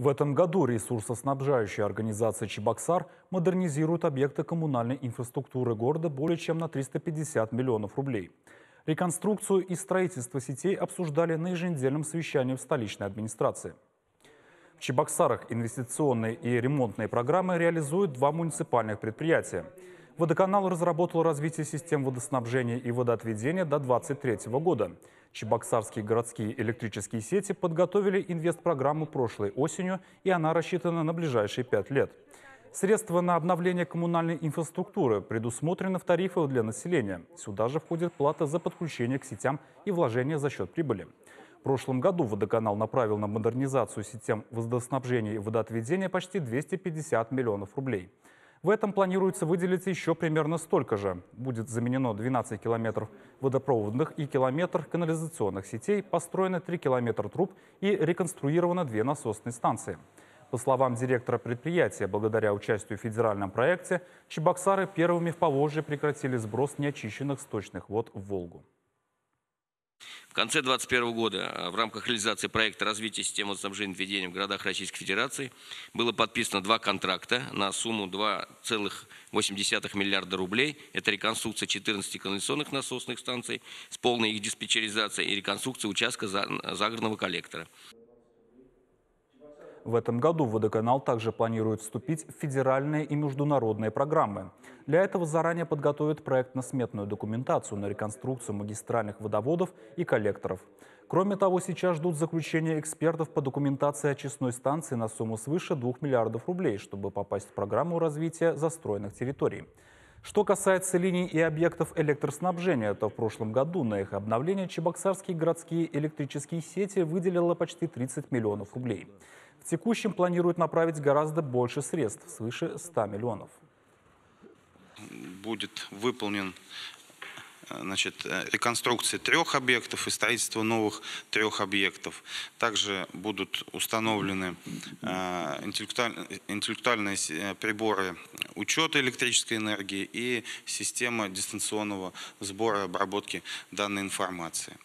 В этом году ресурсоснабжающая организация «Чебоксар» модернизирует объекты коммунальной инфраструктуры города более чем на 350 миллионов рублей. Реконструкцию и строительство сетей обсуждали на еженедельном совещании в столичной администрации. В Чебоксарах инвестиционные и ремонтные программы реализуют два муниципальных предприятия. Водоканал разработал развитие систем водоснабжения и водоотведения до 2023 года. Чебоксарские городские электрические сети подготовили инвестпрограмму прошлой осенью, и она рассчитана на ближайшие пять лет. Средства на обновление коммунальной инфраструктуры предусмотрены в тарифах для населения. Сюда же входит плата за подключение к сетям и вложение за счет прибыли. В прошлом году водоканал направил на модернизацию систем водоснабжения и водоотведения почти 250 миллионов рублей. В этом планируется выделить еще примерно столько же. Будет заменено 12 километров водопроводных и километр канализационных сетей, построено 3 километра труб и реконструировано две насосные станции. По словам директора предприятия, благодаря участию в федеральном проекте, чебоксары первыми в Поволжье прекратили сброс неочищенных сточных вод в Волгу. В конце 2021 года э, в рамках реализации проекта развития системы снабжения введения в городах Российской Федерации было подписано два контракта на сумму 2,8 миллиарда рублей. Это реконструкция 14 канализационных насосных станций с полной их диспетчеризацией и реконструкция участка загородного коллектора. В этом году водоканал также планирует вступить в федеральные и международные программы. Для этого заранее подготовит проектно-сметную документацию на реконструкцию магистральных водоводов и коллекторов. Кроме того, сейчас ждут заключения экспертов по документации очистной станции на сумму свыше 2 миллиардов рублей, чтобы попасть в программу развития застроенных территорий. Что касается линий и объектов электроснабжения, то в прошлом году на их обновление чебоксарские городские электрические сети выделило почти 30 миллионов рублей. В текущем планируют направить гораздо больше средств, свыше 100 миллионов. Будет выполнен э, значит, э, реконструкции трех объектов и строительство новых трех объектов. Также будут установлены э, интеллектуальные приборы учета электрической энергии и система дистанционного сбора и обработки данной информации.